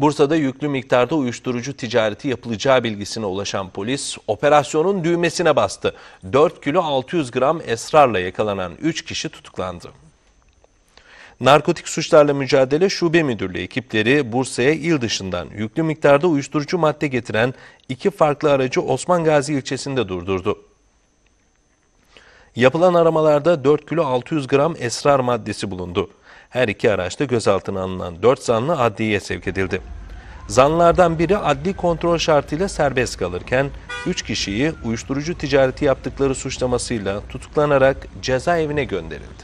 Bursa'da yüklü miktarda uyuşturucu ticareti yapılacağı bilgisine ulaşan polis operasyonun düğmesine bastı. 4 kilo 600 gram esrarla yakalanan 3 kişi tutuklandı. Narkotik Suçlarla Mücadele Şube Müdürlüğü ekipleri Bursa'ya il dışından yüklü miktarda uyuşturucu madde getiren iki farklı aracı Osman Gazi ilçesinde durdurdu. Yapılan aramalarda 4 kilo 600 gram esrar maddesi bulundu. Her iki araçta gözaltına alınan 4 zanlı adliyeye sevk edildi. Zanlardan biri adli kontrol şartıyla serbest kalırken 3 kişiyi uyuşturucu ticareti yaptıkları suçlamasıyla tutuklanarak cezaevine gönderildi.